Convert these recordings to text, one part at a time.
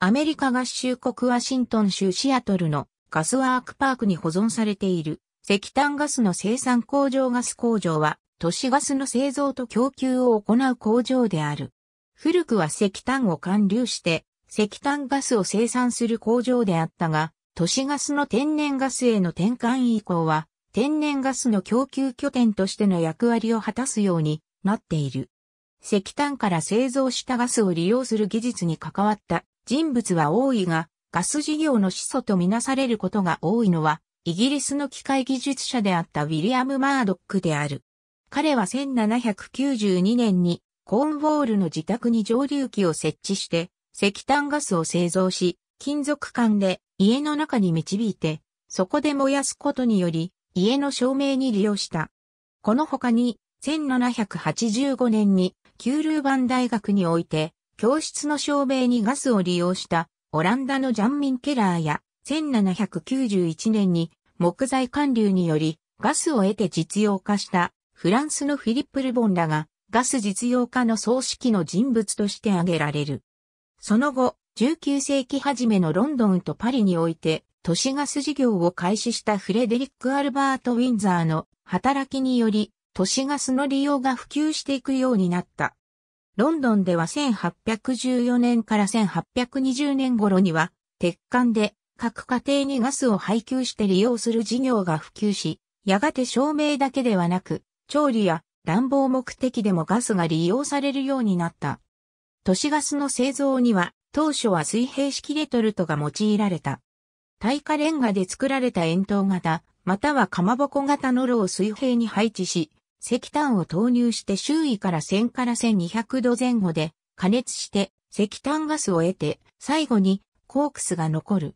アメリカ合衆国ワシントン州シアトルのガスワークパークに保存されている石炭ガスの生産工場ガス工場は都市ガスの製造と供給を行う工場である。古くは石炭を管流して石炭ガスを生産する工場であったが、都市ガスの天然ガスへの転換以降は天然ガスの供給拠点としての役割を果たすようになっている。石炭から製造したガスを利用する技術に関わった人物は多いが、ガス事業の始祖とみなされることが多いのは、イギリスの機械技術者であったウィリアム・マードックである。彼は1792年にコーンウォールの自宅に蒸留機を設置して石炭ガスを製造し、金属管で家の中に導いて、そこで燃やすことにより家の照明に利用した。この他に1785年にキュールーバン大学において教室の照明にガスを利用したオランダのジャンミン・ケラーや1791年に木材管流によりガスを得て実用化したフランスのフィリップ・ルボンらがガス実用化の葬式の人物として挙げられる。その後、19世紀初めのロンドンとパリにおいて都市ガス事業を開始したフレデリック・アルバート・ウィンザーの働きにより都市ガスの利用が普及していくようになった。ロンドンでは1814年から1820年頃には、鉄管で各家庭にガスを配給して利用する事業が普及し、やがて照明だけではなく、調理や暖房目的でもガスが利用されるようになった。都市ガスの製造には、当初は水平式レトルトが用いられた。耐火レンガで作られた円筒型、またはかまぼこ型の炉を水平に配置し、石炭を投入して周囲から1000から1200度前後で加熱して石炭ガスを得て最後にコークスが残る。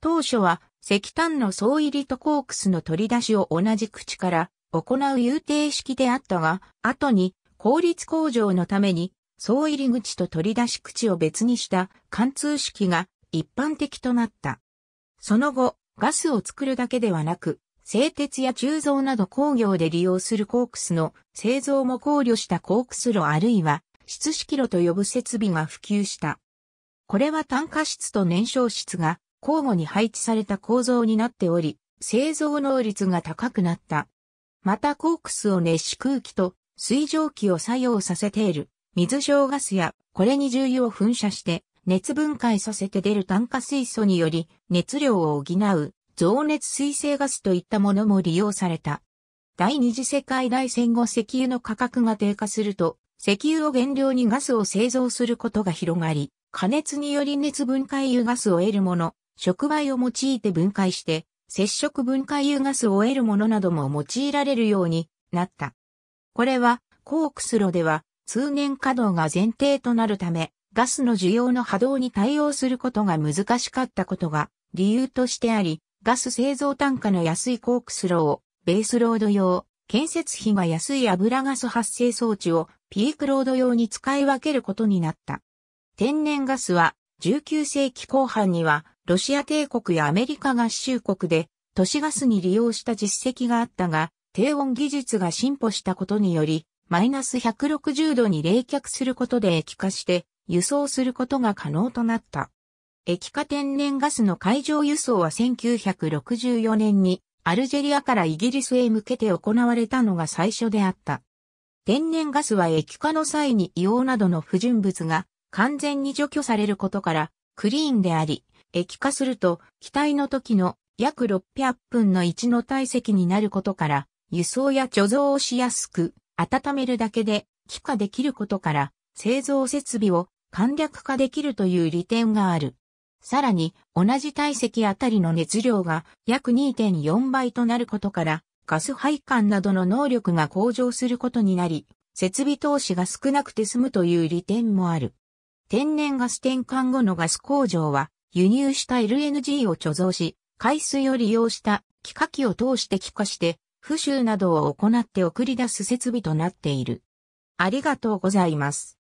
当初は石炭の総入りとコークスの取り出しを同じ口から行う有定式であったが、後に効率向上のために総入り口と取り出し口を別にした貫通式が一般的となった。その後、ガスを作るだけではなく、製鉄や鋳造など工業で利用するコークスの製造も考慮したコークス炉あるいは質式炉と呼ぶ設備が普及した。これは炭化質と燃焼質が交互に配置された構造になっており、製造能率が高くなった。またコークスを熱し空気と水蒸気を作用させている水上ガスやこれに重油を噴射して熱分解させて出る炭化水素により熱量を補う増熱水性ガスといったものも利用された。第二次世界大戦後石油の価格が低下すると、石油を原料にガスを製造することが広がり、加熱により熱分解油ガスを得るもの、触媒を用いて分解して、接触分解油ガスを得るものなども用いられるようになった。これは、コークス炉では、通年稼働が前提となるため、ガスの需要の波動に対応することが難しかったことが理由としてあり、ガス製造単価の安いコークスローを、ベースロード用、建設費が安い油ガス発生装置をピークロード用に使い分けることになった。天然ガスは19世紀後半にはロシア帝国やアメリカ合衆国で都市ガスに利用した実績があったが、低温技術が進歩したことにより、マイナス160度に冷却することで液化して輸送することが可能となった。液化天然ガスの海上輸送は1964年にアルジェリアからイギリスへ向けて行われたのが最初であった。天然ガスは液化の際に硫黄などの不純物が完全に除去されることからクリーンであり、液化すると気体の時の約600分の1の体積になることから輸送や貯蔵をしやすく温めるだけで気化できることから製造設備を簡略化できるという利点がある。さらに、同じ体積あたりの熱量が約2.4倍となることから、ガス配管などの能力が向上することになり、設備投資が少なくて済むという利点もある。天然ガス転換後のガス工場は、輸入した LNG を貯蔵し、海水を利用した気化器を通して気化して、不臭などを行って送り出す設備となっている。ありがとうございます。